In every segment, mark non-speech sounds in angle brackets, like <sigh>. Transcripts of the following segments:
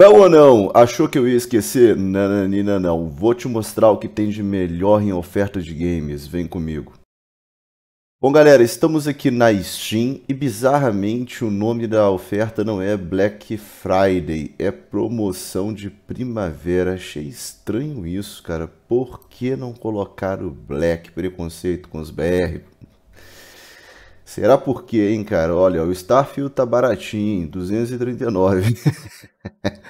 Bel ou não, achou que eu ia esquecer? Nananina não, vou te mostrar o que tem de melhor em oferta de games, vem comigo. Bom galera, estamos aqui na Steam e bizarramente o nome da oferta não é Black Friday, é promoção de primavera. Achei estranho isso, cara. Por que não colocar o Black? Preconceito com os BR, Será por quê, hein, cara? Olha, o Starfield tá baratinho, 239. <laughs>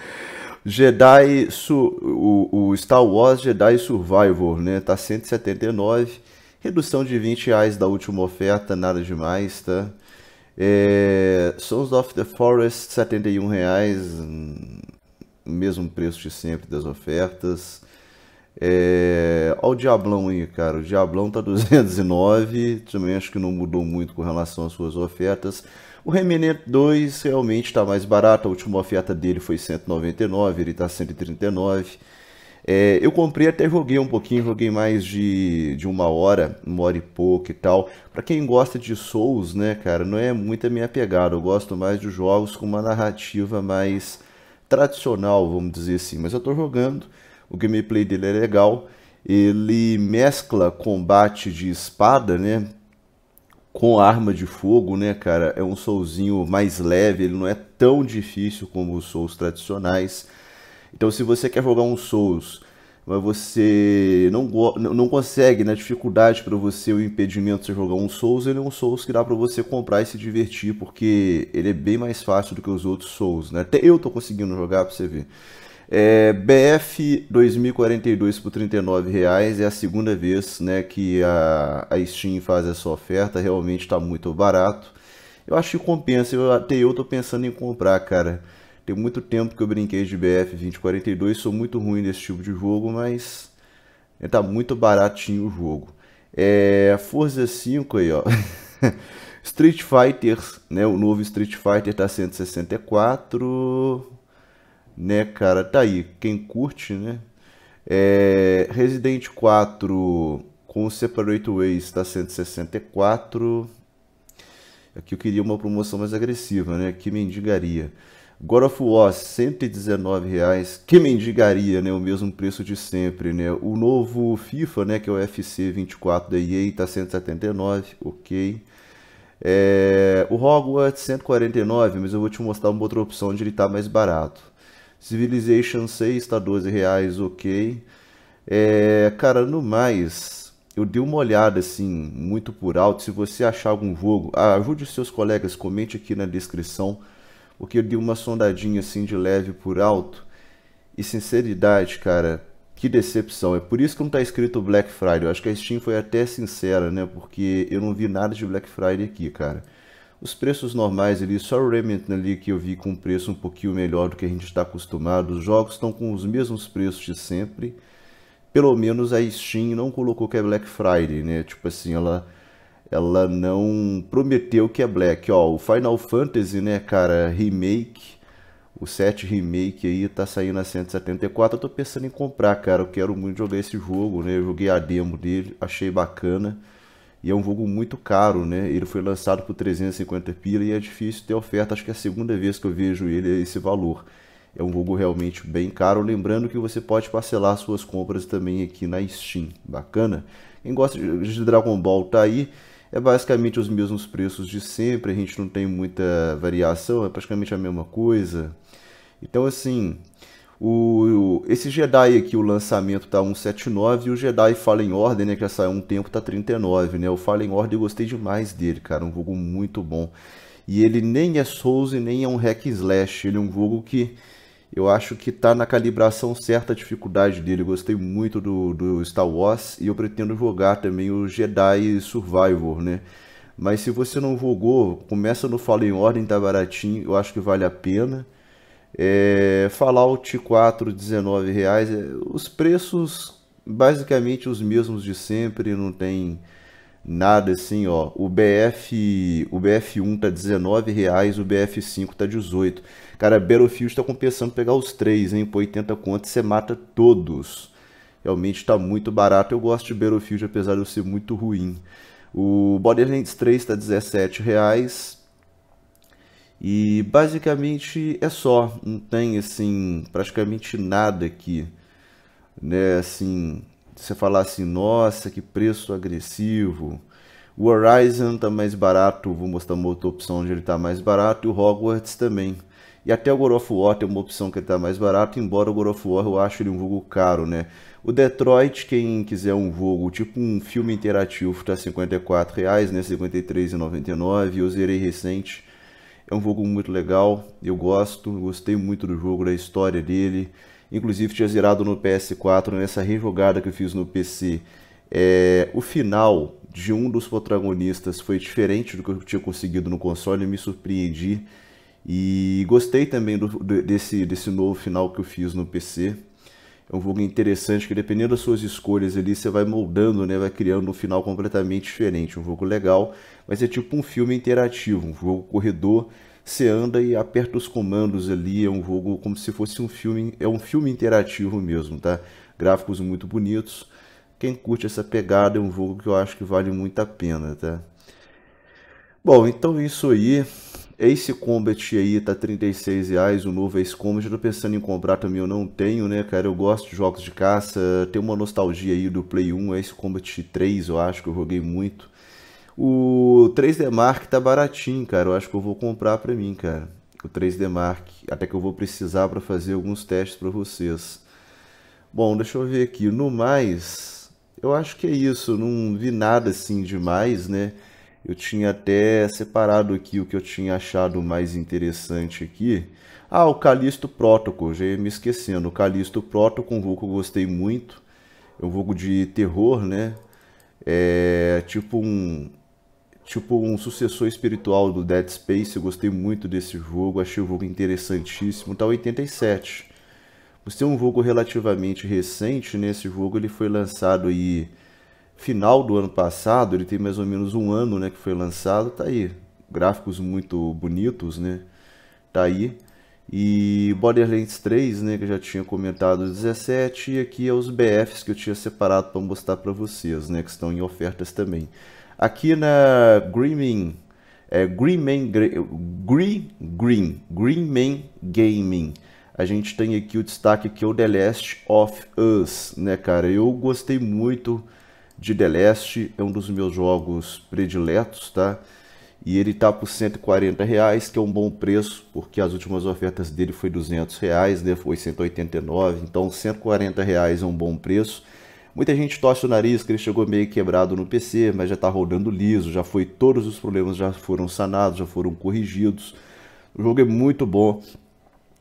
Jedi, su, o, o, Star Wars Jedi Survivor, né? Tá 179, redução de 20 reais da última oferta, nada demais, tá? É, Sons of the Forest, 71 reais, hum, mesmo preço de sempre das ofertas. É... Olha o Diablão aí, cara. O Diablão tá 209. Também acho que não mudou muito com relação às suas ofertas. O Remnant 2 realmente está mais barato. A última oferta dele foi 199, ele está 139. É, eu comprei até joguei um pouquinho, joguei mais de, de uma hora, uma hora e pouco e tal. Para quem gosta de Souls, né, cara, não é muito a minha pegada. Eu gosto mais de jogos com uma narrativa mais tradicional, vamos dizer assim. Mas eu estou jogando o gameplay dele é legal. Ele mescla combate de espada, né? Com arma de fogo, né, cara? É um Soulzinho mais leve, ele não é tão difícil como os Souls tradicionais. Então, se você quer jogar um Souls, mas você não, não consegue, na né, dificuldade para você, o impedimento de você jogar um Souls, ele é um Souls que dá para você comprar e se divertir, porque ele é bem mais fácil do que os outros Souls, né? Até eu tô conseguindo jogar para você ver. É, BF 2042 por 39 reais é a segunda vez né, que a, a Steam faz essa oferta, realmente está muito barato. Eu acho que compensa, eu, até eu estou pensando em comprar, cara. Tem muito tempo que eu brinquei de BF 2042, sou muito ruim nesse tipo de jogo, mas está muito baratinho o jogo. É, Forza 5 aí, ó. <laughs> Street Fighters, né, o novo Street Fighter tá 164 né, cara? Tá aí, quem curte, né? É, Resident 4 com Separate Ways está 164. Aqui eu queria uma promoção mais agressiva, né? Que mendigaria. God of War, 119 reais. Que mendigaria, né? O mesmo preço de sempre, né? O novo FIFA, né? Que é o FC 24 da EA, tá 179, ok. É... O Hogwarts, 149, mas eu vou te mostrar uma outra opção onde ele tá mais barato. Civilization 6 tá 12 reais, ok. É, cara, no mais, eu dei uma olhada assim, muito por alto. Se você achar algum jogo, ajude os seus colegas, comente aqui na descrição, porque eu dei uma sondadinha assim de leve por alto. E sinceridade, cara, que decepção. É por isso que não tá escrito Black Friday. Eu acho que a Steam foi até sincera, né? Porque eu não vi nada de Black Friday aqui, cara. Os preços normais ali, só o Remington ali que eu vi com um preço um pouquinho melhor do que a gente está acostumado. Os jogos estão com os mesmos preços de sempre. Pelo menos a Steam não colocou que é Black Friday, né? Tipo assim, ela, ela não prometeu que é Black. Ó, o Final Fantasy, né, cara, remake, o 7 Remake aí tá saindo a 174. Eu tô pensando em comprar, cara. Eu quero muito jogar esse jogo, né? Eu joguei a demo dele, achei bacana. E é um jogo muito caro, né? Ele foi lançado por 350 pila e é difícil ter oferta. Acho que é a segunda vez que eu vejo ele esse valor. É um jogo realmente bem caro. Lembrando que você pode parcelar suas compras também aqui na Steam. Bacana? Quem gosta de Dragon Ball tá aí. É basicamente os mesmos preços de sempre. A gente não tem muita variação. É praticamente a mesma coisa. Então, assim, o, o, esse Jedi aqui, o lançamento tá 179 e o Jedi Fallen Order, né, que já saiu um tempo, tá 39, né? O Fallen Order eu gostei demais dele, cara, um jogo muito bom. E ele nem é Souls e nem é um hack slash, ele é um jogo que eu acho que tá na calibração certa a dificuldade dele. Eu gostei muito do, do Star Wars e eu pretendo jogar também o Jedi Survivor, né? Mas se você não jogou, começa no Fallen Order, tá baratinho, eu acho que vale a pena. É, Fallout 4, 19 reais. É, os preços basicamente os mesmos de sempre, não tem nada assim, ó. O BF, o BF1 tá 19 reais, o BF5 tá 18. Cara, Battlefield tá compensando pegar os três, hein? Por 80 contas você mata todos. Realmente tá muito barato. Eu gosto de Battlefield apesar de eu ser muito ruim. O Borderlands 3 tá 17 reais. E basicamente é só, não tem assim praticamente nada aqui, né? Assim, você falar assim, nossa, que preço agressivo. O Horizon tá mais barato, vou mostrar uma outra opção onde ele tá mais barato, e o Hogwarts também. E até o God of War tem uma opção que ele tá mais barato, embora o God of War eu acho ele um jogo caro, né? O Detroit, quem quiser um jogo, tipo um filme interativo, tá R$54,00, 54,00, né? R$ eu zerei recente é um jogo muito legal, eu gosto, gostei muito do jogo, da história dele. Inclusive tinha zerado no PS4, nessa né? rejogada que eu fiz no PC. É, o final de um dos protagonistas foi diferente do que eu tinha conseguido no console, me surpreendi. E gostei também do, desse, desse novo final que eu fiz no PC é um jogo interessante que dependendo das suas escolhas ali, você vai moldando, né? Vai criando um final completamente diferente. Um jogo legal, mas é tipo um filme interativo, um jogo corredor. Você anda e aperta os comandos ali, é um jogo como se fosse um filme, é um filme interativo mesmo, tá? Gráficos muito bonitos. Quem curte essa pegada é um jogo que eu acho que vale muito a pena, tá? Bom, então é isso aí. Ace Combat aí tá 36 reais, o novo Ace Combat, eu tô pensando em comprar também, eu não tenho, né, cara, eu gosto de jogos de caça, tem uma nostalgia aí do Play 1, Ace Combat 3 eu acho que eu joguei muito. O 3D Mark tá baratinho, cara, eu acho que eu vou comprar pra mim, cara, o 3D Mark, até que eu vou precisar para fazer alguns testes para vocês. Bom, deixa eu ver aqui, no mais, eu acho que é isso, eu não vi nada assim demais, né, eu tinha até separado aqui o que eu tinha achado mais interessante aqui. Ah, o Calisto Protocol, já ia me esquecendo. O Calisto Protocol, um jogo que eu gostei muito. É um jogo de terror, né? É tipo um, tipo um sucessor espiritual do Dead Space. Eu gostei muito desse jogo, achei o jogo interessantíssimo. Tá 87. Você é um jogo relativamente recente, né? Esse jogo ele foi lançado aí final do ano passado, ele tem mais ou menos um ano né, que foi lançado, tá aí. Gráficos muito bonitos, né? Tá aí. E Borderlands 3, né, que eu já tinha comentado 17, e aqui é os BFs que eu tinha separado para mostrar para vocês, né, que estão em ofertas também. Aqui na Greenman, é, Greenman, Green, Green, Greenman Gaming, a gente tem aqui o destaque que é o The Last of Us, né, cara? Eu gostei muito de The Last, é um dos meus jogos prediletos, tá? E ele tá por 140 reais, que é um bom preço, porque as últimas ofertas dele foi 200 reais, né? Foi 189, então 140 reais é um bom preço. Muita gente torce o nariz que ele chegou meio quebrado no PC, mas já está rodando liso, já foi todos os problemas já foram sanados, já foram corrigidos. O jogo é muito bom.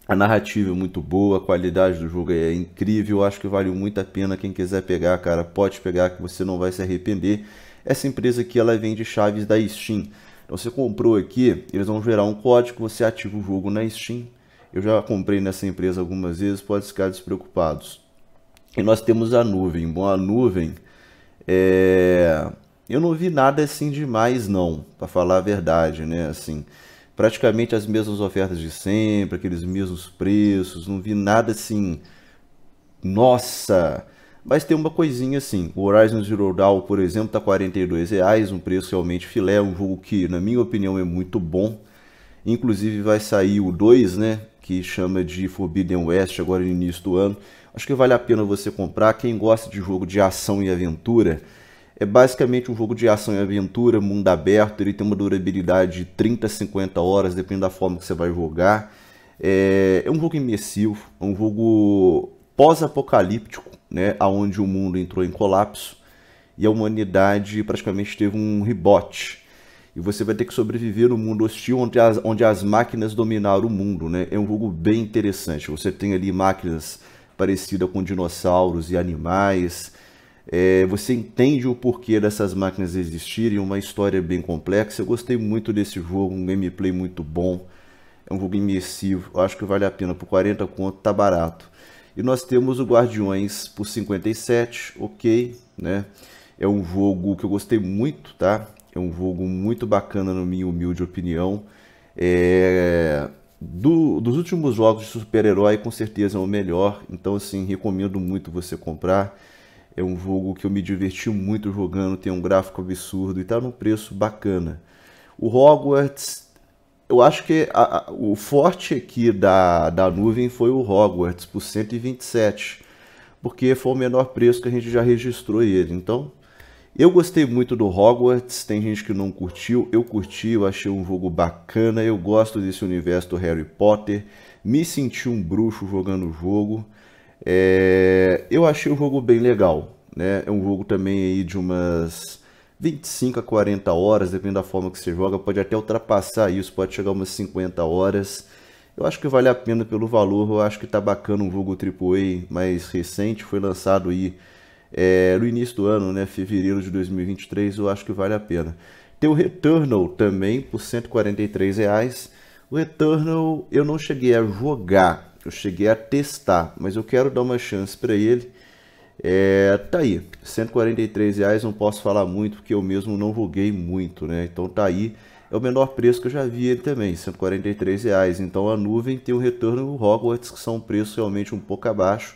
A narrativa é muito boa, a qualidade do jogo é incrível, acho que vale muito a pena. Quem quiser pegar, cara, pode pegar que você não vai se arrepender. Essa empresa aqui ela vende chaves da Steam. Então, você comprou aqui, eles vão gerar um código, você ativa o jogo na Steam. Eu já comprei nessa empresa algumas vezes, pode ficar despreocupados. E nós temos a nuvem. Bom, a nuvem é... Eu não vi nada assim demais não, para falar a verdade, né? Assim, praticamente as mesmas ofertas de sempre, aqueles mesmos preços, não vi nada assim. Nossa! Mas tem uma coisinha assim, o Horizon Zero Dawn, por exemplo, tá 42 reais, um preço realmente filé, um jogo que, na minha opinião, é muito bom. Inclusive vai sair o 2, né, que chama de Forbidden West agora no início do ano. Acho que vale a pena você comprar, quem gosta de jogo de ação e aventura, é basicamente um jogo de ação e aventura, mundo aberto, ele tem uma durabilidade de 30 a 50 horas, depende da forma que você vai jogar. É, é um jogo imersivo, é um jogo pós-apocalíptico, né, aonde o mundo entrou em colapso e a humanidade praticamente teve um rebote. E você vai ter que sobreviver no mundo hostil onde as, onde as máquinas dominaram o mundo, né? É um jogo bem interessante. Você tem ali máquinas parecidas com dinossauros e animais, é, você entende o porquê dessas máquinas existirem, uma história bem complexa. Eu gostei muito desse jogo, um gameplay muito bom. É um jogo imersivo, eu acho que vale a pena. Por 40 conto tá barato. E nós temos o Guardiões por 57, ok, né? É um jogo que eu gostei muito, tá? É um jogo muito bacana, na minha humilde opinião. É... Do, dos últimos jogos de super-herói, com certeza é o melhor. Então, assim, recomendo muito você comprar. É um jogo que eu me diverti muito jogando, tem um gráfico absurdo e está num preço bacana. O Hogwarts, eu acho que a, a, o forte aqui da, da nuvem foi o Hogwarts por 127, porque foi o menor preço que a gente já registrou ele. Então, eu gostei muito do Hogwarts, tem gente que não curtiu, eu curti, eu achei um jogo bacana, eu gosto desse universo do Harry Potter, me senti um bruxo jogando o jogo. É, eu achei o jogo bem legal. Né? É um jogo também aí de umas 25 a 40 horas, dependendo da forma que você joga. Pode até ultrapassar isso, pode chegar a umas 50 horas. Eu acho que vale a pena pelo valor. Eu acho que tá bacana um jogo AAA mais recente. Foi lançado aí é, no início do ano, né? Fevereiro de 2023. Eu acho que vale a pena. Tem o Returnal também por 143 reais. O Returnal eu não cheguei a jogar, eu cheguei a testar, mas eu quero dar uma chance para ele. É, tá aí, 143 reais não posso falar muito porque eu mesmo não voguei muito, né? Então tá aí, é o menor preço que eu já vi ele também, 143 reais. Então a nuvem tem um retorno no Hogwarts que são um preços realmente um pouco abaixo.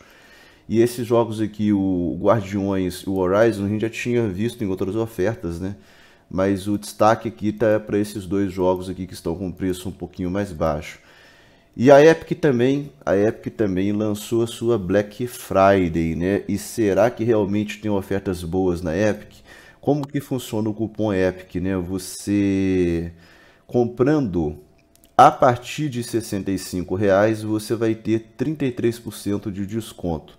E esses jogos aqui, o Guardiões e o Horizon, a gente já tinha visto em outras ofertas, né? Mas o destaque aqui tá para esses dois jogos aqui que estão com preço um pouquinho mais baixo. E a Epic também, a Epic também lançou a sua Black Friday, né? E será que realmente tem ofertas boas na Epic? Como que funciona o cupom Epic, né? Você comprando a partir de R$ reais, você vai ter 33% de desconto.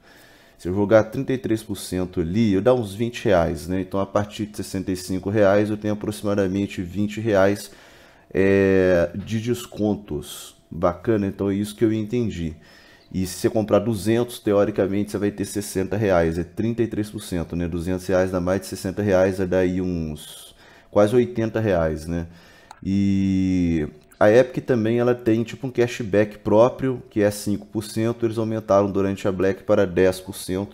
Se eu jogar 33% ali, eu dá uns 20 reais, né? Então a partir de 65 reais eu tenho aproximadamente 20 reais é, de descontos Bacana, então é isso que eu entendi. E se você comprar 200, teoricamente você vai ter 60 reais, é 33%, né? 200 reais dá mais de 60 reais, é daí uns quase 80 reais, né? E a Epic também ela tem tipo um cashback próprio, que é 5%, eles aumentaram durante a Black para 10%,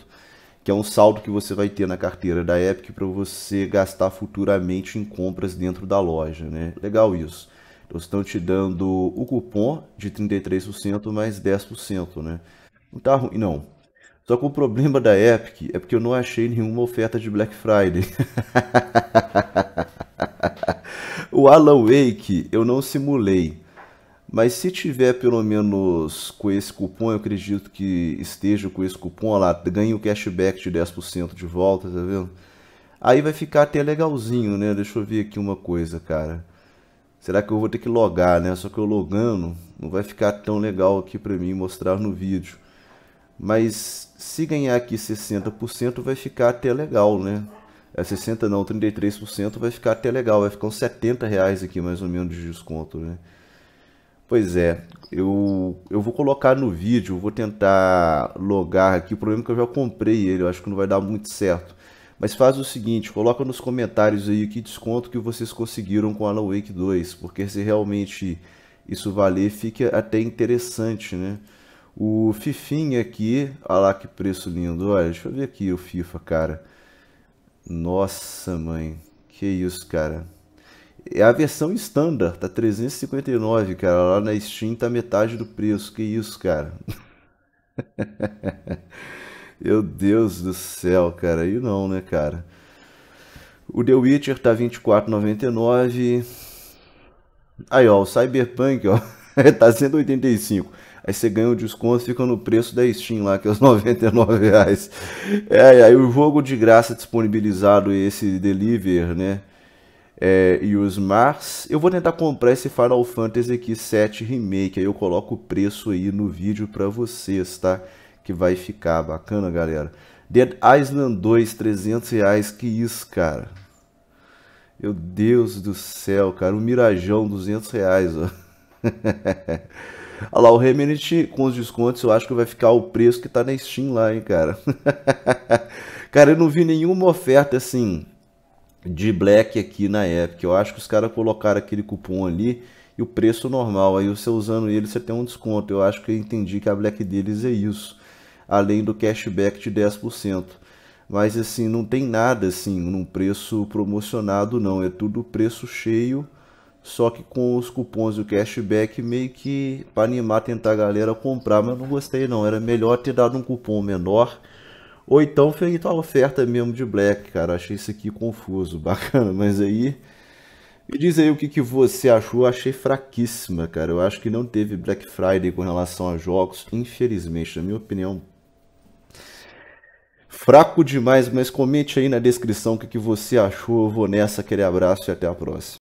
que é um saldo que você vai ter na carteira da Epic para você gastar futuramente em compras dentro da loja, né? Legal isso. Eles estão te dando o cupom de 33% mais 10%, né? Não tá ruim, não. Só que o problema da Epic é porque eu não achei nenhuma oferta de Black Friday. <laughs> o Alan Wake eu não simulei. Mas se tiver pelo menos com esse cupom, eu acredito que esteja com esse cupom, olha lá, ganha o cashback de 10% de volta, tá vendo? Aí vai ficar até legalzinho, né? Deixa eu ver aqui uma coisa, cara. Será que eu vou ter que logar, né? Só que eu logando não vai ficar tão legal aqui para mim mostrar no vídeo. Mas se ganhar aqui 60% vai ficar até legal, né? É 60 não, 33% vai ficar até legal, vai ficar uns 70 reais aqui mais ou menos de desconto, né? Pois é, eu, eu vou colocar no vídeo, vou tentar logar aqui, o problema é que eu já comprei ele, eu acho que não vai dar muito certo. Mas faz o seguinte, coloca nos comentários aí que desconto que vocês conseguiram com Alan Wake 2, porque se realmente isso valer, fica até interessante, né? O Fifinha aqui, olha lá que preço lindo, olha, deixa eu ver aqui o FIFA, cara. Nossa, mãe, que isso, cara. É a versão standard, tá 359, cara, lá na Steam tá metade do preço, que isso, cara. <laughs> Meu Deus do céu, cara. E não, né, cara? O The Witcher tá 24,99. Aí, ó, o Cyberpunk, ó, <laughs> tá 185. Aí você ganha o desconto, fica no preço da Steam lá, que é os 99 <laughs> reais. É, aí o jogo de graça disponibilizado, esse Deliver, né? É, e os Mars. Eu vou tentar comprar esse Final Fantasy aqui 7 Remake. Aí eu coloco o preço aí no vídeo para vocês, tá? que vai ficar. Bacana, galera. Dead Island 2, 300 reais. Que isso, cara. Meu Deus do céu, cara. O Mirajão, 200 reais, ó. <laughs> Olha lá, o Remnant com os descontos, eu acho que vai ficar o preço que tá na Steam lá, hein, cara. <laughs> cara, eu não vi nenhuma oferta, assim, de Black aqui na Epic. Eu acho que os caras colocaram aquele cupom ali e o preço normal. Aí você usando ele, você tem um desconto. Eu acho que eu entendi que a Black deles é isso além do cashback de 10%. Mas assim, não tem nada assim num preço promocionado não, é tudo preço cheio, só que com os cupons e o cashback meio que para animar tentar a galera comprar, mas não gostei não, era melhor ter dado um cupom menor. Ou então feito a oferta mesmo de Black, cara. Achei isso aqui confuso, <laughs> bacana. Mas aí. Me diz aí o que, que você achou. Achei fraquíssima, cara. Eu acho que não teve Black Friday com relação a jogos. Infelizmente, na minha opinião, Fraco demais, mas comente aí na descrição o que, que você achou. Eu vou nessa, aquele abraço e até a próxima.